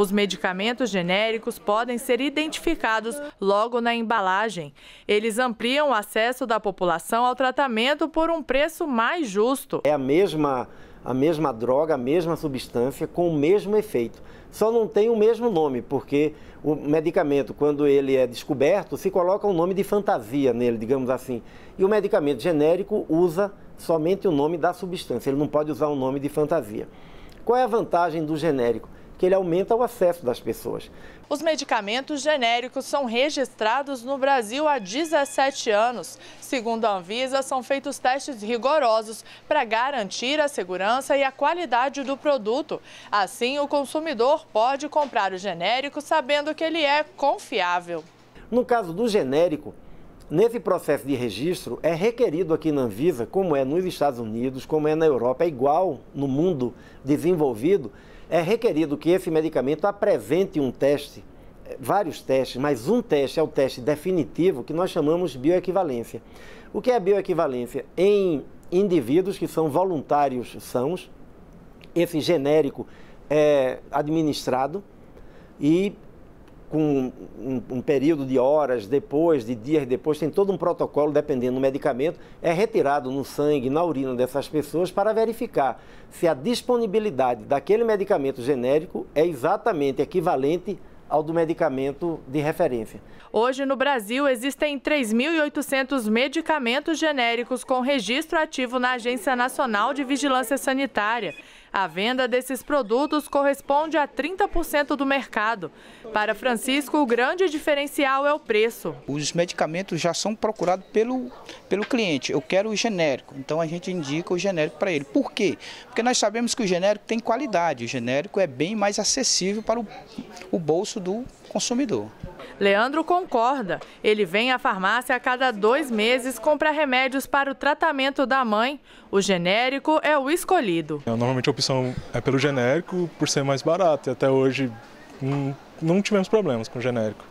Os medicamentos genéricos podem ser identificados logo na embalagem. Eles ampliam o acesso da população ao tratamento por um preço mais justo. É a mesma a mesma droga, a mesma substância com o mesmo efeito. Só não tem o mesmo nome, porque o medicamento, quando ele é descoberto, se coloca um nome de fantasia nele, digamos assim. E o medicamento genérico usa somente o nome da substância, ele não pode usar o um nome de fantasia. Qual é a vantagem do genérico? porque ele aumenta o acesso das pessoas. Os medicamentos genéricos são registrados no Brasil há 17 anos. Segundo a Anvisa, são feitos testes rigorosos para garantir a segurança e a qualidade do produto. Assim, o consumidor pode comprar o genérico sabendo que ele é confiável. No caso do genérico, Nesse processo de registro, é requerido aqui na Anvisa, como é nos Estados Unidos, como é na Europa, é igual no mundo desenvolvido, é requerido que esse medicamento apresente um teste, eh, vários testes, mas um teste é o teste definitivo que nós chamamos bioequivalência. O que é bioequivalência? Em indivíduos que são voluntários sãos, esse genérico é administrado e com um, um, período de horas depois, de dias depois, tem todo um protocolo dependendo do medicamento, é retirado no sangue, na urina dessas pessoas para verificar se a disponibilidade daquele medicamento genérico é exatamente equivalente ao do medicamento de referência. Hoje no Brasil existem 3.800 medicamentos genéricos com registro ativo na Agência Nacional de Vigilância Sanitária. A venda desses produtos corresponde a 30% do mercado. Para Francisco, o grande diferencial é o preço. Os medicamentos já são procurados pelo, pelo cliente. Eu quero o genérico, então a gente indica o genérico para ele. Por quê? Porque nós sabemos que o genérico tem qualidade, o genérico é bem mais acessível para o, o bolso do consumidor. Leandro concorda. Ele vem à farmácia a cada dois meses comprar remédios para o tratamento da mãe. O genérico é o escolhido. É, normalmente a opção é pelo genérico por ser mais barato e até hoje hum, não tivemos problemas com o genérico.